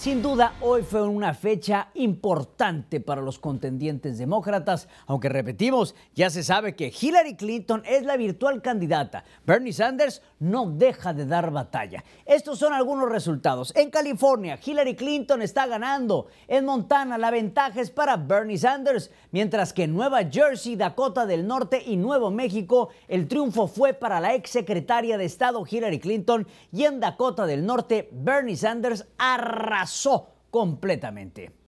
Sin duda, hoy fue una fecha importante para los contendientes demócratas, aunque repetimos, ya se sabe que Hillary Clinton es la virtual candidata. Bernie Sanders no deja de dar batalla. Estos son algunos resultados. En California, Hillary Clinton está ganando. En Montana, la ventaja es para Bernie Sanders, mientras que en Nueva Jersey, Dakota del Norte y Nuevo México, el triunfo fue para la exsecretaria de Estado Hillary Clinton y en Dakota del Norte, Bernie Sanders arrasó completamente.